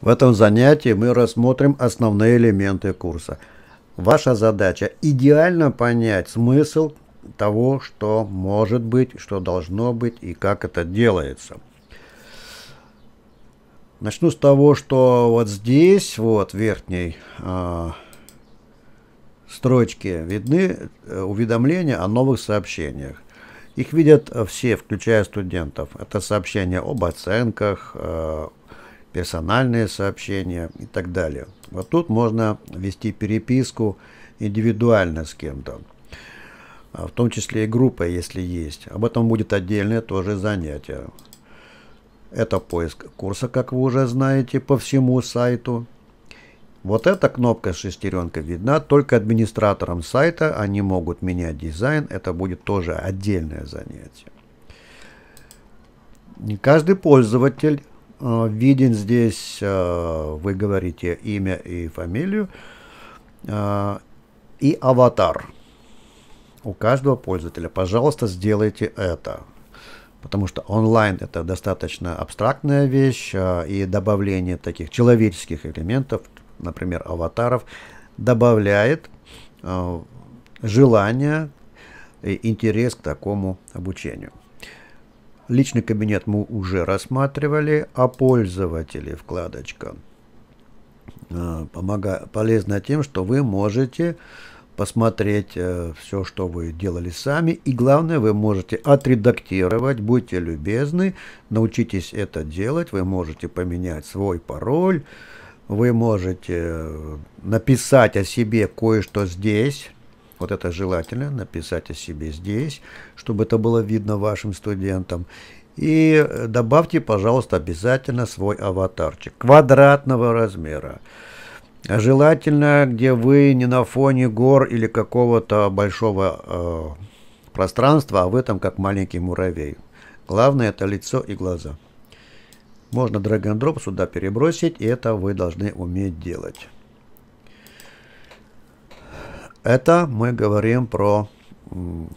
В этом занятии мы рассмотрим основные элементы курса. Ваша задача – идеально понять смысл того, что может быть, что должно быть и как это делается. Начну с того, что вот здесь, вот в верхней а, э, строчке видны уведомления о новых сообщениях. Их видят все, включая студентов. Это сообщения об оценках, э, персональные сообщения и так далее. Вот тут можно вести переписку индивидуально с кем-то, а в том числе и группой, если есть. Об этом будет отдельное тоже занятие. Это поиск курса, как вы уже знаете, по всему сайту. Вот эта кнопка шестеренка видна только администраторам сайта. Они могут менять дизайн. Это будет тоже отдельное занятие. Не каждый пользователь Э, виден здесь, э, вы говорите имя и фамилию, э, и аватар у каждого пользователя. Пожалуйста, сделайте это. Потому что онлайн это достаточно абстрактная вещь, и добавление таких человеческих элементов, например, аватаров, добавляет желание и интерес к такому обучению. Личный кабинет мы уже рассматривали, а пользователи вкладочка э, полезна тем, что вы можете посмотреть э, все, что вы делали сами. И главное, вы можете отредактировать, будьте любезны, научитесь это делать, вы можете поменять свой пароль, вы можете э, написать о себе кое-что здесь, вот это желательно написать о себе здесь, чтобы это было видно вашим студентам. И добавьте, пожалуйста, обязательно свой аватарчик квадратного размера. А желательно, где вы не на фоне гор или какого-то большого э, пространства, а в этом как маленький муравей. Главное это лицо и глаза. Можно драг-н-дроп сюда перебросить, и это вы должны уметь делать. Это мы говорим про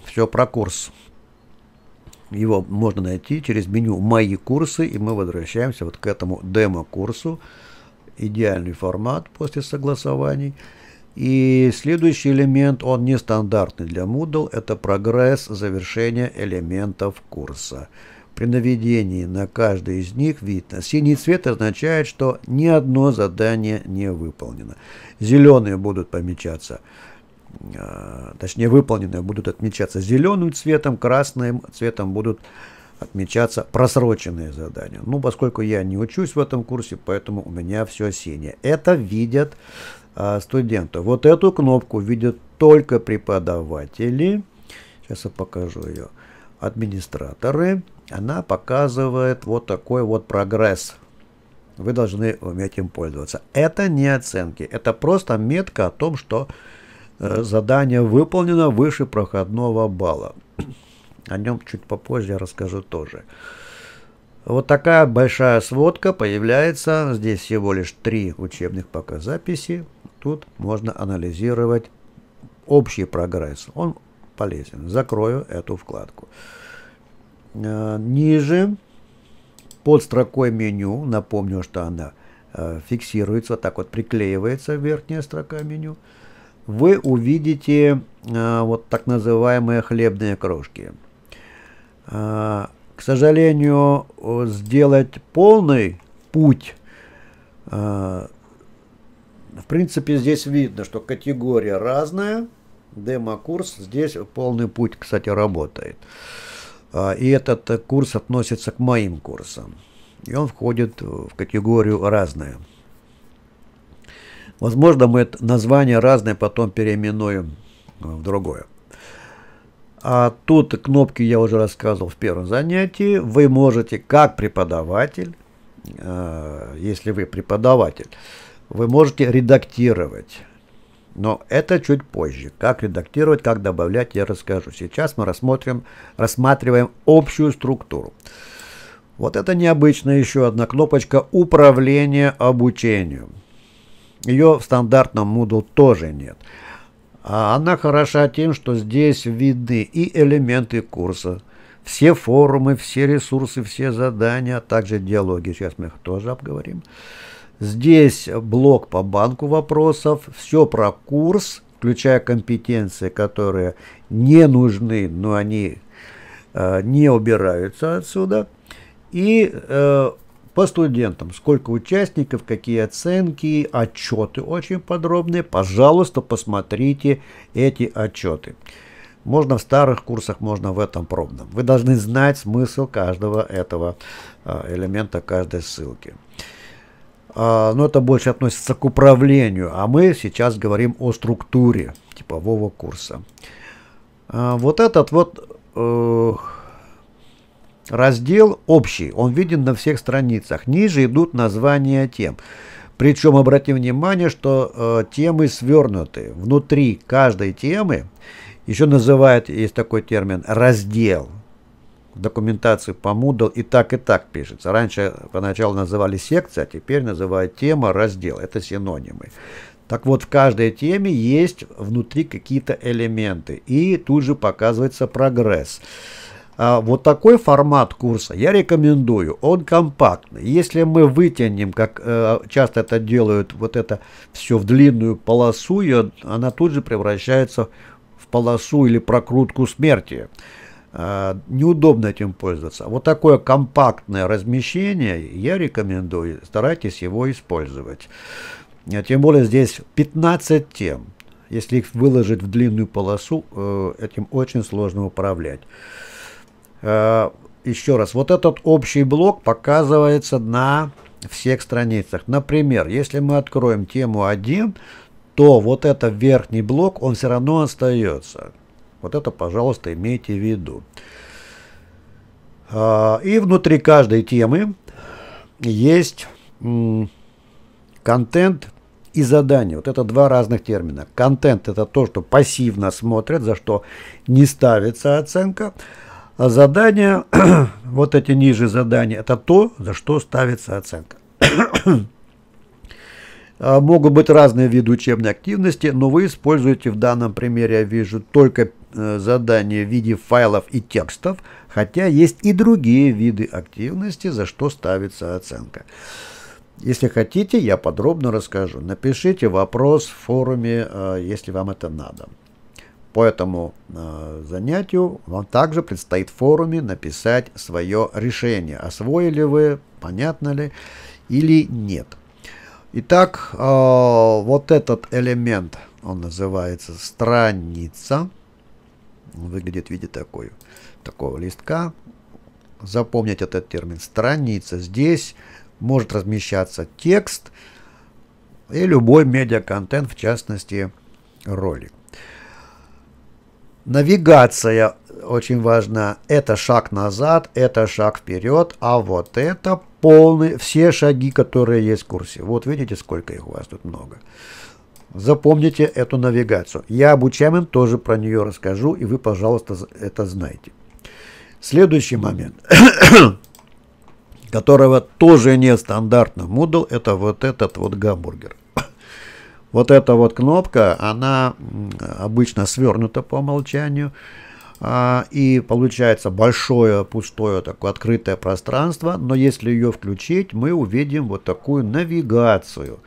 все про курс. Его можно найти через меню «Мои курсы», и мы возвращаемся вот к этому демо-курсу. Идеальный формат после согласований. И следующий элемент, он нестандартный для Moodle, это прогресс завершения элементов курса. При наведении на каждый из них видно. Синий цвет означает, что ни одно задание не выполнено. Зеленые будут помечаться – а, точнее выполненные будут отмечаться зеленым цветом, красным цветом будут отмечаться просроченные задания. Ну, поскольку я не учусь в этом курсе, поэтому у меня все синее. Это видят а, студенты. Вот эту кнопку видят только преподаватели. Сейчас я покажу ее. Администраторы. Она показывает вот такой вот прогресс. Вы должны уметь им пользоваться. Это не оценки. Это просто метка о том, что Э, задание выполнено выше проходного балла. О нем чуть попозже я расскажу тоже. Вот такая большая сводка появляется. Здесь всего лишь три учебных пока записи. Тут можно анализировать общий прогресс. Он полезен. Закрою эту вкладку. Э, ниже под строкой меню, напомню, что она э, фиксируется, так вот приклеивается верхняя строка меню вы увидите э, вот так называемые хлебные крошки. Э, к сожалению, сделать полный путь, э, в принципе, здесь видно, что категория разная. Демо-курс здесь полный путь, кстати, работает. И этот курс относится к моим курсам. И он входит в категорию «разное». Возможно, мы это название разное потом переименуем э, в другое. А тут кнопки я уже рассказывал в первом занятии. Вы можете, как преподаватель, э, если вы преподаватель, вы можете редактировать. Но это чуть позже. Как редактировать, как добавлять, я расскажу. Сейчас мы рассмотрим, рассматриваем общую структуру. Вот это необычно еще одна кнопочка управления обучением. Ее в стандартном Moodle тоже нет. А она хороша тем, что здесь видны и элементы курса, все форумы, все ресурсы, все задания, а также диалоги. Сейчас мы их тоже обговорим. Здесь блок по банку вопросов, все про курс, включая компетенции, которые не нужны, но они э, не убираются отсюда. И э, по студентам, сколько участников, какие оценки, отчеты очень подробные. Пожалуйста, посмотрите эти отчеты. Можно в старых курсах, можно в этом пробном. Вы должны знать смысл каждого этого а, элемента, каждой ссылки. А, но это больше относится к управлению, а мы сейчас говорим о структуре типового курса. А, вот этот вот э, Раздел общий, он виден на всех страницах. Ниже идут названия тем. Причем обрати внимание, что э, темы свернуты. Внутри каждой темы, еще называют, есть такой термин, раздел. документации по Moodle и так, и так пишется. Раньше поначалу называли секция, а теперь называют тема, раздел. Это синонимы. Так вот, в каждой теме есть внутри какие-то элементы. И тут же показывается Прогресс а, вот такой формат курса я рекомендую, он компактный. Если мы вытянем, как э, часто это делают, вот это все в длинную полосу, она тут же превращается в полосу или прокрутку смерти. А, неудобно этим пользоваться. Вот такое компактное размещение я рекомендую, старайтесь его использовать. А тем более здесь 15 тем. Если их выложить в длинную полосу, э, этим очень сложно управлять. Э, еще раз, вот этот общий блок показывается на всех страницах. Например, если мы откроем тему 1, то вот этот верхний блок, он все равно остается. Вот это, пожалуйста, имейте в виду. Э, и внутри каждой темы есть контент и задание. Вот это два разных термина. Контент – это то, что пассивно смотрят, за что не ставится оценка. А задания, вот эти ниже задания, это то, за что ставится оценка. А могут быть разные виды учебной активности, но вы используете в данном примере, я вижу, только э, задания в виде файлов и текстов, хотя есть и другие виды активности, за что ставится оценка. Если хотите, я подробно расскажу. Напишите вопрос в форуме, э, если вам это надо. По этому э, занятию вам также предстоит в форуме написать свое решение, освоили вы, понятно ли, или нет. Итак, э, вот этот элемент, он называется страница, выглядит в виде такой, такого листка. Запомнить этот термин «страница». Здесь может размещаться текст и любой медиа-контент, в частности, ролик. Навигация очень важна. Это шаг назад, это шаг вперед, а вот это полный, все шаги, которые есть в курсе. Вот видите, сколько их у вас тут много. Запомните эту навигацию. Я обучаем им тоже про нее расскажу, и вы, пожалуйста, это знаете. Следующий момент, которого тоже не стандартно Moodle, это вот этот вот гамбургер. Вот эта вот кнопка, она обычно свернута по умолчанию, а, и получается большое пустое такое открытое пространство, но если ее включить, мы увидим вот такую навигацию.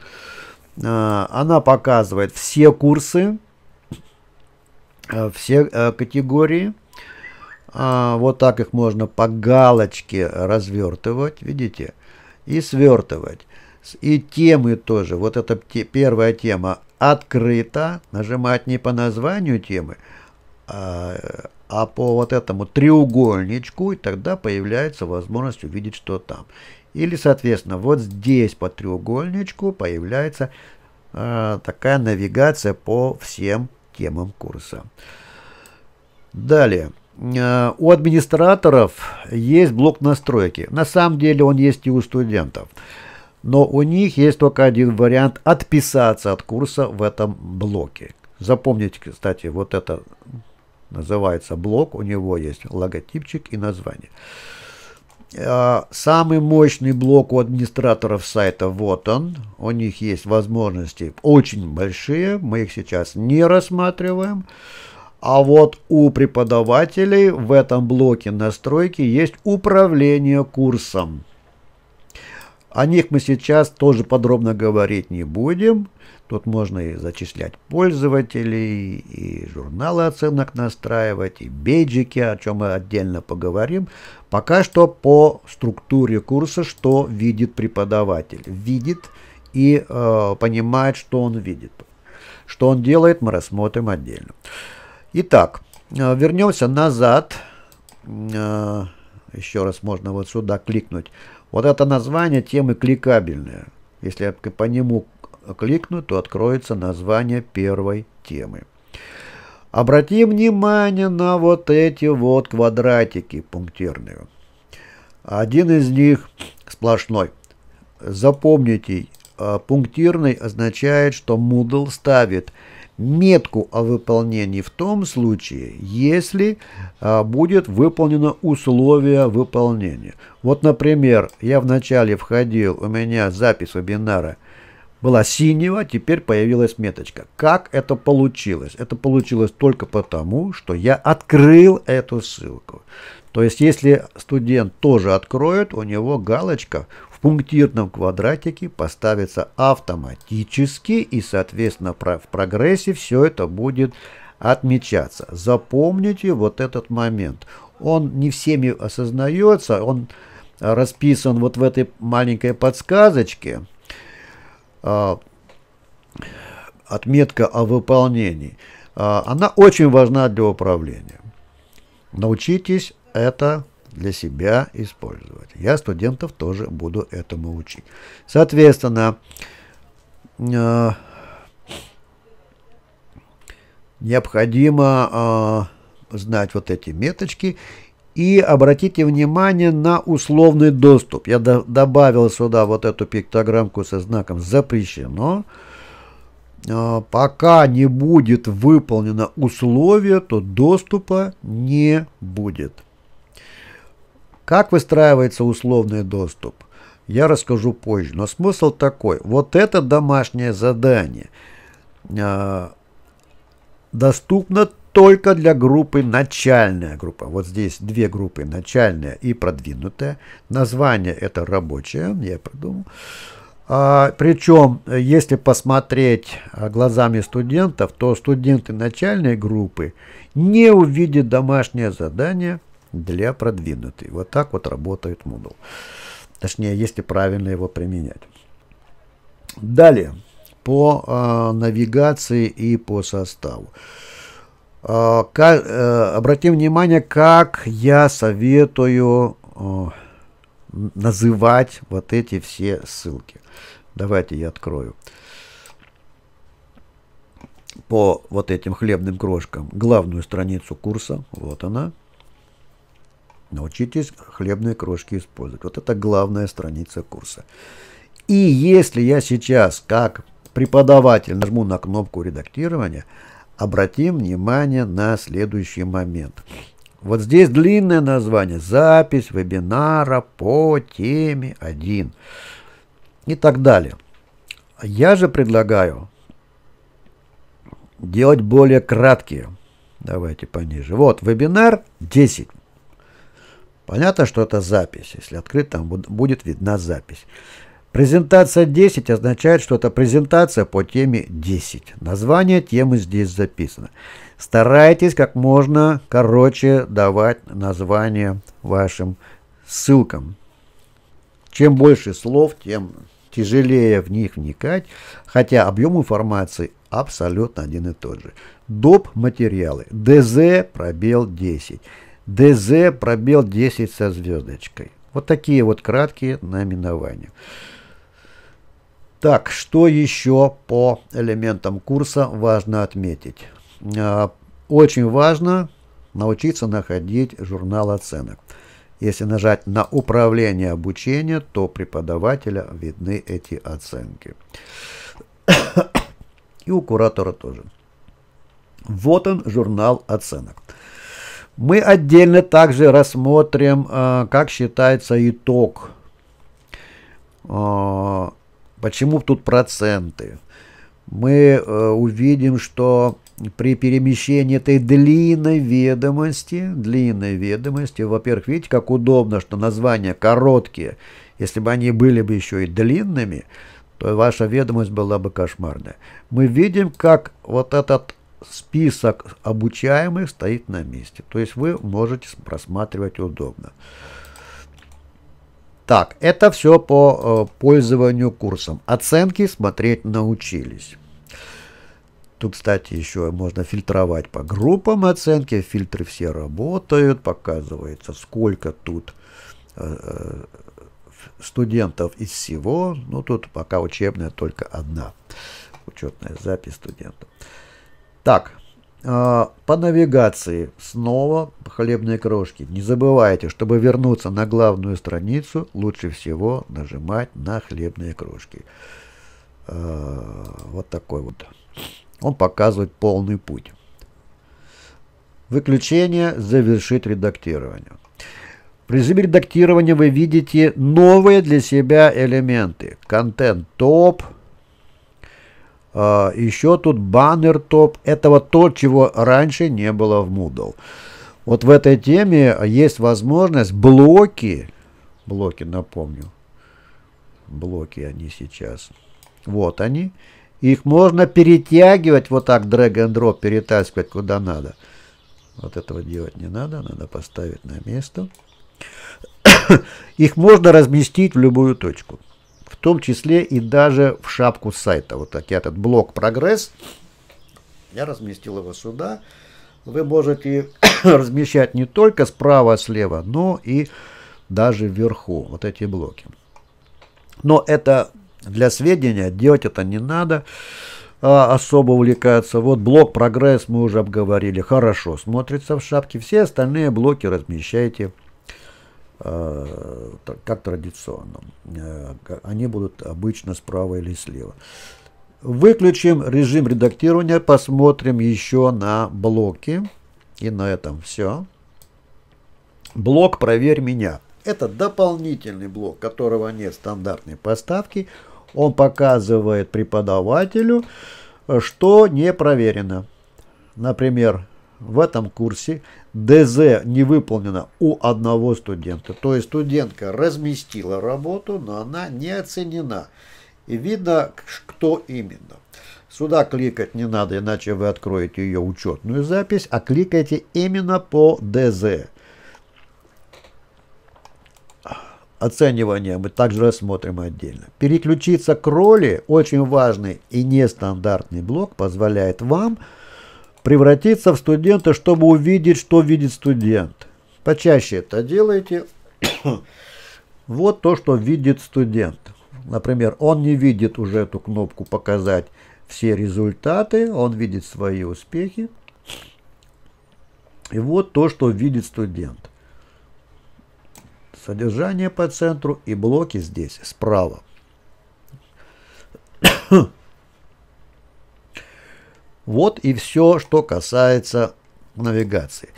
А, она показывает все курсы, э, все э, категории. А, вот так их можно по галочке развертывать, видите, и свертывать. И темы тоже. Вот эта первая тема. открыта Нажимать не по названию темы, а, а по вот этому треугольничку. И тогда появляется возможность увидеть, что там. Или, соответственно, вот здесь по треугольничку появляется э, такая навигация по всем темам курса. Далее. А, у администраторов есть блок настройки. На самом деле он есть и у студентов. Но у них есть только один вариант – отписаться от курса в этом блоке. Запомните, кстати, вот это называется блок, у него есть логотипчик и название. А, самый мощный блок у администраторов сайта вот он. У них есть возможности очень большие, мы их сейчас не рассматриваем. А вот у преподавателей в этом блоке настройки есть управление курсом. О них мы сейчас тоже подробно говорить не будем. Тут можно и зачислять пользователей, и журналы оценок настраивать, и бейджики, о чем мы отдельно поговорим. Пока что по структуре курса, что видит преподаватель. Видит и э, понимает, что он видит. Что он делает, мы рассмотрим отдельно. Итак, э, вернемся назад. Э, еще раз можно вот сюда кликнуть. Вот это название темы кликабельное. Если по нему кликнуть, то откроется название первой темы. Обратим внимание на вот эти вот квадратики пунктирные. Один из них сплошной. Запомните, а, пунктирный означает, что Moodle ставит метку о выполнении в том случае, если а, будет выполнено условие выполнения. Вот, например, я вначале входил, у меня запись вебинара была синего, теперь появилась меточка. Как это получилось? Это получилось только потому, что я открыл эту ссылку. То есть, если студент тоже откроет, у него галочка пунктирном квадратике поставится автоматически и, соответственно, в прогрессе все это будет отмечаться. Запомните вот этот момент. Он не всеми осознается, он расписан вот в этой маленькой подсказочке. А, отметка о выполнении. А, она очень важна для управления. Научитесь это для себя использовать. Я студентов тоже буду этому учить. Соответственно, э, необходимо э, знать вот эти меточки и обратите внимание на условный доступ. Я добавил сюда вот эту пиктограммку со знаком «Запрещено». Э, пока не будет выполнено условие, то доступа не будет. Как выстраивается условный доступ? Я расскажу позже, но смысл такой. Вот это домашнее задание э, доступно только для группы начальная группа. Вот здесь две группы, начальная и продвинутая. Название это рабочее, я придумал. А, причем, если посмотреть а, глазами студентов, то студенты начальной группы не увидят домашнее задание – для продвинутых. Вот так вот работает Moodle. Точнее, если правильно его применять. Далее, по э, навигации и по составу. Э, ка, э, обратим внимание, как я советую э, называть вот эти все ссылки. Давайте я открою по вот этим хлебным крошкам главную страницу курса. Вот она. Научитесь хлебные крошки использовать. Вот это главная страница курса. И если я сейчас, как преподаватель, нажму на кнопку редактирования, обратим внимание на следующий момент. Вот здесь длинное название «Запись вебинара по теме 1» и так далее. Я же предлагаю делать более краткие. Давайте пониже. Вот, вебинар 10. Понятно, что это запись. Если открыть, там будет видна запись. Презентация 10 означает, что это презентация по теме 10. Название темы здесь записано. Старайтесь как можно короче давать название вашим ссылкам. Чем больше слов, тем тяжелее в них вникать, хотя объем информации абсолютно один и тот же. Доп. материалы. ДЗ пробел 10. ДЗ пробел 10 со звездочкой. Вот такие вот краткие наименования. Так, что еще по элементам курса важно отметить? А, очень важно научиться находить журнал оценок. Если нажать на управление обучения, то преподавателя видны эти оценки. И у куратора тоже. Вот он, журнал оценок. Мы отдельно также рассмотрим, э, как считается итог. Э, почему тут проценты? Мы э, увидим, что при перемещении этой длинной ведомости, длинной ведомости, во-первых, видите, как удобно, что названия короткие. Если бы они были бы еще и длинными, то ваша ведомость была бы кошмарная. Мы видим, как вот этот список обучаемых стоит на месте. То есть вы можете просматривать удобно. Так, это все по э, пользованию курсом. Оценки смотреть научились. Тут, кстати, еще можно фильтровать по группам оценки. Фильтры все работают. Показывается, сколько тут э, э, студентов из всего. Ну, тут пока учебная только одна. Учетная запись студентов. Так, э, по навигации снова хлебные крошки. Не забывайте, чтобы вернуться на главную страницу, лучше всего нажимать на хлебные крошки. Э, вот такой вот. Он показывает полный путь. Выключение завершит редактирование. При редактирования вы видите новые для себя элементы. Контент топ, а, еще тут баннер топ. Этого то, чего раньше не было в Moodle. Вот в этой теме есть возможность блоки, блоки, напомню, блоки они сейчас, вот они, их можно перетягивать вот так, drag and drop, перетаскивать куда надо. Вот этого делать не надо, надо поставить на место. Их можно разместить в любую точку в том числе и даже в шапку сайта. Вот так, этот блок «Прогресс». Я разместил его сюда. Вы можете размещать не только справа, слева, но и даже вверху, вот эти блоки. Но это для сведения, делать это не надо а, особо увлекаться. Вот блок «Прогресс» мы уже обговорили, хорошо смотрится в шапке. Все остальные блоки размещайте Э, как традиционно. Э, они будут обычно справа или слева. Выключим режим редактирования, посмотрим еще на блоки. И на этом все. Блок «Проверь меня». Это дополнительный блок, которого нет стандартной поставки. Он показывает преподавателю, что не проверено. Например, в этом курсе ДЗ не выполнено у одного студента. То есть студентка разместила работу, но она не оценена. И видно, кто именно. Сюда кликать не надо, иначе вы откроете ее учетную запись, а кликайте именно по ДЗ. Оценивание мы также рассмотрим отдельно. Переключиться к роли – очень важный и нестандартный блок, позволяет вам – превратиться в студента, чтобы увидеть, что видит студент. Почаще это делайте. вот то, что видит студент. Например, он не видит уже эту кнопку «Показать все результаты», он видит свои успехи. И вот то, что видит студент. Содержание по центру и блоки здесь, справа. Вот и все, что касается навигации.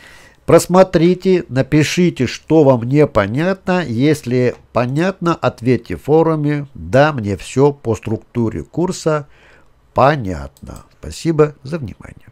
Просмотрите, напишите, что вам непонятно. Если понятно, ответьте в форуме. Да, мне все по структуре курса понятно. Спасибо за внимание.